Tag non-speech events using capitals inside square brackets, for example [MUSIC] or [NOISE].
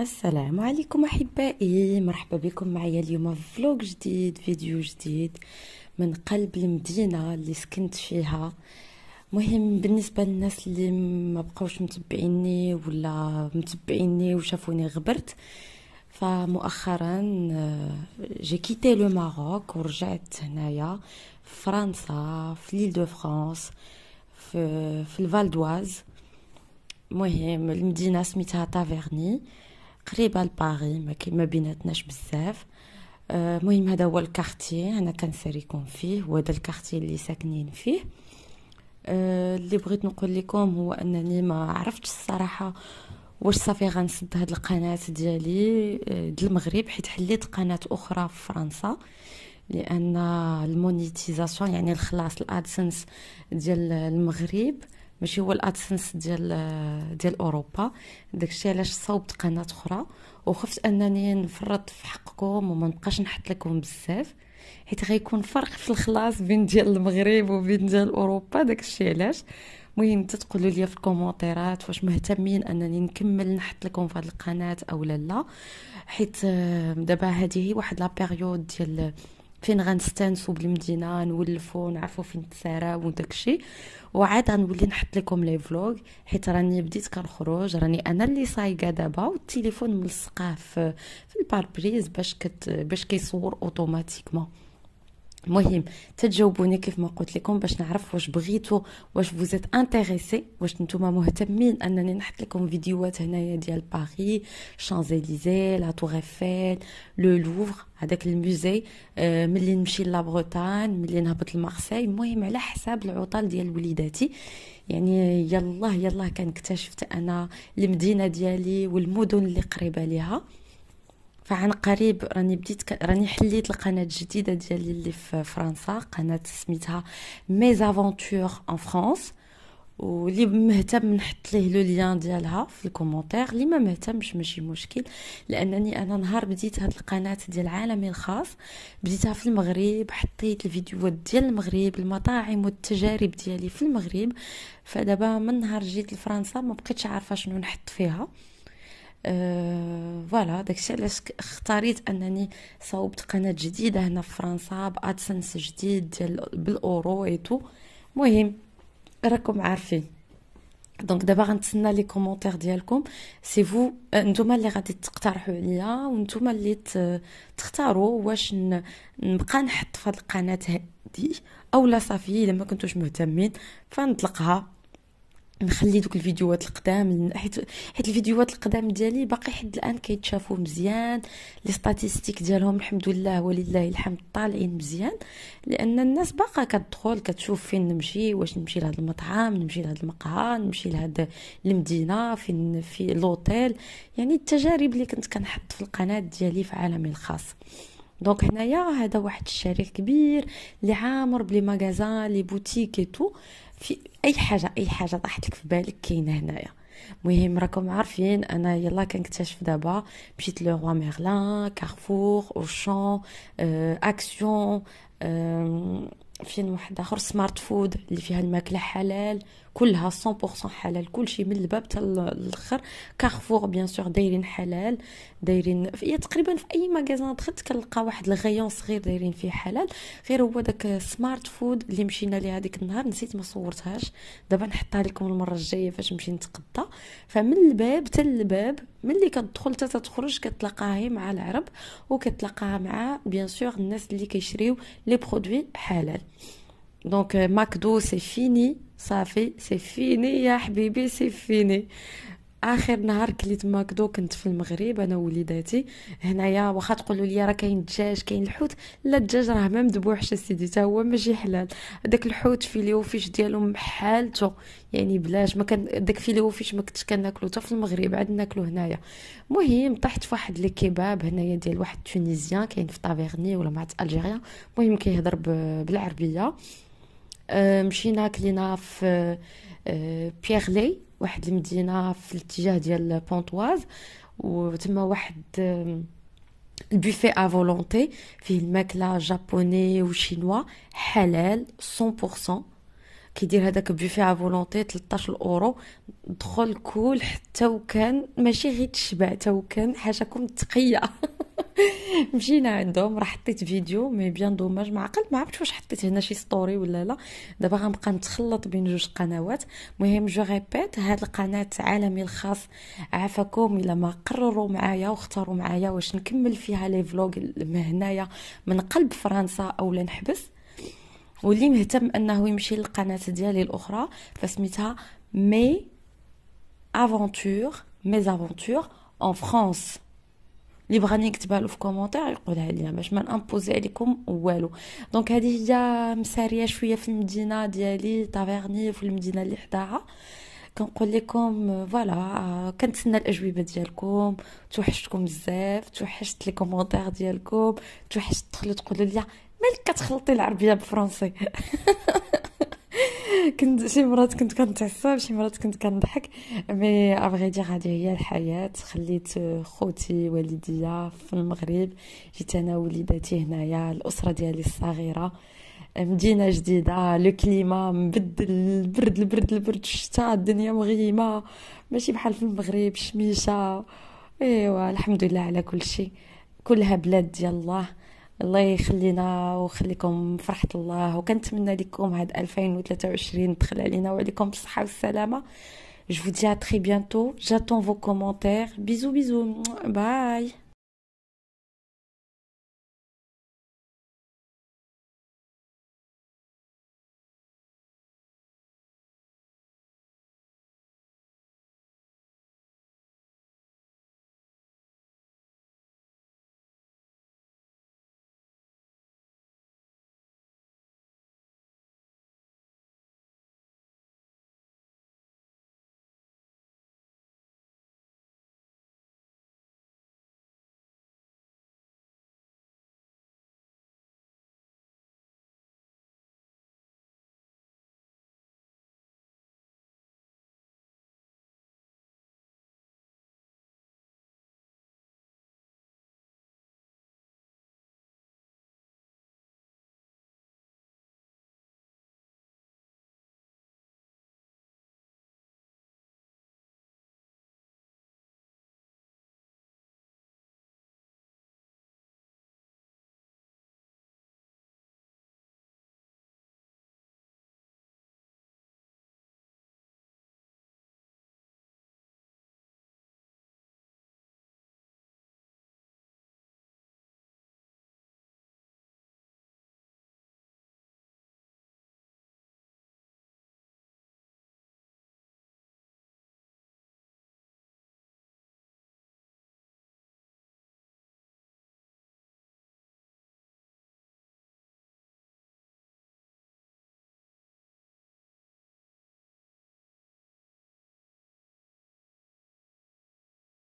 السلام عليكم احبائي مرحبا بكم معايا اليوم في فلوق جديد فيديو جديد من قلب المدينه اللي سكنت فيها مهم بالنسبه للناس اللي ما بقوش متبعيني ولا متبعيني وشافوني غبرت فمؤخرا جي كيتي لو ماروك ورجعت هنايا في فرنسا في ليل دو فرانس في, في الفالدواز مهم المدينه سميتها تافيرني آه قريبه لباغي ما كاين ما بيناتناش بزاف آه، المهم هذا هو الكارتي انا كنساريكم فيه وهذا الكارتي اللي ساكنين فيه آه، اللي بغيت نقول لكم هو انني ما عرفتش الصراحه واش صافي غنسد هاد القناه ديالي آه، د المغرب حيت حليت قناه اخرى في فرنسا لان المونيتيزاسيون يعني الخلاص الادسنس ديال المغرب ماشي هو الادسنس ديال ديال اوروبا داكشي علاش صوبت قناه اخرى وخفت انني نفرط في حقكم وما نبقاش نحط لكم بزاف حيت غيكون فرق في الخلاص بين ديال المغرب وبين ديال اوروبا داكشي علاش المهم انت تقولوا لي في الكومونتيرات واش مهتمين انني نكمل نحط لكم في هذه القناه او لا لا حيت دابا هذه هي واحد لا بيريود ديال فين غنستانسوا بالمدينه نولفوا نعرفوا فين نتساراو وداكشي وعاد غنولي نحط لكم لي فلوغ حيت راني بديت كنخرج راني انا اللي صايقه دابا والتليفون ملصقاه في في الباربريز باش كت باش كيصور اوتوماتيكمون مهم تجاوبوني كيف ما قلت لكم باش نعرف واش بغيتو واش فوزيت انتريسي واش نتوما مهتمين انني نحط لكم فيديوهات هنايا ديال باري شانزيليزي لا تور ايفيل لو لوفر هذاك الموزي آه، ملي نمشي لابروتان ملي نهبط لمارسي المهم على حساب العطل ديال وليداتي يعني يلا يلاه كنكتشفت انا المدينه ديالي والمدن اللي قريبه ليها فعن قريب راني بديت راني حليت القناه الجديده ديالي اللي في فرنسا قناه سميتها ميز افونتور ان فرانس واللي مهتم نحط ليه لو ليان ديالها في الكومونتير اللي ما مهتمش ماشي مشكل لانني انا نهار بديت هاد القناه ديال عالمي الخاص بديتها في المغرب حطيت الفيديوهات ديال المغرب المطاعم والتجارب ديالي في المغرب فدابا من نهار جيت لفرنسا ما بقيتش عارفه شنو نحط فيها فوالا euh, داكشي علاش اختاريت انني صوبت قناه جديده هنا في فرنسا بادسنس جديد ديال بالاورو ايتو المهم راكم عارفين دونك دابا غنتسنى لي كومونتير ديالكم سي فو آه، نتوما اللي غادي تقترحوا عليا وانتوما اللي تختاروا واش نبقى نحط في القناه هادي اولا صافي الا ما كنتوش مهتمين فنطلقها نخلي دوك الفيديوهات القدام حيت حيت الفيديوهات القدام ديالي باقي حد الان كيتشافوا مزيان لي ستاتستيك ديالهم الحمد لله ولله الحمد طالعين مزيان لان الناس باقا كتدخل كتشوف فين نمشي واش نمشي لهذا المطعم نمشي لهذا المقهى نمشي لهاد المدينه فين في لوطيل يعني التجارب اللي كنت كنحط في القناه ديالي في عالمي الخاص دونك هنايا هذا واحد الشريك كبير اللي عامر بلي ماغازان لي بوتيك اي تو في اي حاجه اي حاجه طاحت لك في بالك كاينه هنايا مهم راكم عارفين انا يلا كنكتشف دابا مشيت لو روا ميرلان كارفور اوشون اه اكسيون اه فين واحد اخر سمارت فود اللي فيها الماكله حلال كلها 100% حلال كلشي من الباب حتى الاخر كارفور بيان سور دايرين حلال دايرين في تقريبا في اي مغازان دخلت كنلقى واحد الغيون صغير دايرين فيه حلال غير هو داك سمارت فود اللي مشينا ليه هذيك النهار نسيت ما صورتهاش دابا نحطها لكم المره الجايه فاش نمشي نتقضى فمن الباب حتى الباب ملي كتدخل حتى تخرج كتلاقاها مع العرب وكتلاقاها مع بيان سور الناس اللي كيشريو لي برودوي حلال دونك ماكدو سي فيني صافي سي فيني يا حبيبي سي فيني اخر نهار كليت ماكدو كنت في المغرب انا ووليداتي هنايا واخا تقولوا لي راه كاين الدجاج كاين الحوت لا الدجاج راه ما مذبوحش سيدي تا هو ماشي حلال داك الحوت فيليو فيش ديالو بحالته يعني بلاش ما كان داك فيليو فيش ما كنتش كناكلو حتى في المغرب عاد ناكلو هنايا المهم طحت في واحد الكباب هنايا ديال واحد تونيزيان كاين في طافيرني ولا مع الجيريا المهم كيهضر بالعربيه آه، مشينا كلينا في بيغلي آه، واحد المدينه في الاتجاه ديال بونتواز وتما واحد البوفي ا فولونتي فيه الماكله جابوني وشينوا حلال 100% كيدير هذاك بوفي ا فولونتي 13 اورو دخل كول حتى وكان ماشي غير تشبع حتى وكان حاجه كون تقيه [LAUGHS] [LAUGHS] مشينا عندهم راه حطيت فيديو مي بيان دوماج ما عقلت ما عرفتش واش حطيت هنا شي ستوري ولا لا دابا غنبقى نتخلط بين جوج قنوات مهم جو ريبيت هاد القناه عالمي الخاص عافاكم الا ما قرروا معايا واختاروا معايا واش نكمل فيها لي فلوغ هنايا من قلب فرنسا اولا نحبس واللي مهتم انه يمشي للقناه ديالي الاخرى فسميتها مي افونتور مي افونتور ان فرانس اللي بغاني يكتبها له في كومونتير يقولها ليا باش ما نامبوزي عليكم والو دونك هذه هي مساريه شويه في المدينه ديالي تافيرني في المدينه اللي حداها كنقول لكم فوالا كنتسنى الاجوبه ديالكم توحشتكم بزاف توحشت لي كومونتير ديالكم توحشت تخلو تقولوا لي مالك كتخلطي العربيه بالفرنسي [LAUGHS] كنت شي مرات كنت كنتعصب شي مرات كنت كنضحك مي افغي دي غادي هي الحياه خليت خوتي والديا في المغرب جيت انا وليداتي هنايا الاسره ديالي الصغيره مدينه جديده لو كليما مبدل البرد البرد البرد الشتاء الدنيا مغيمه ماشي بحال في المغرب شميشه ايوا الحمد لله على كل شيء كلها بلاد ديال الله الله يخلينا ويخليكم فرحة الله وكنتمنى لكم هاد 2023 دخل علينا وعليكم بالصحة والسلامة Je vous dis à très bientôt. J'attends vos commentaires. Bisous, bisous. Bye.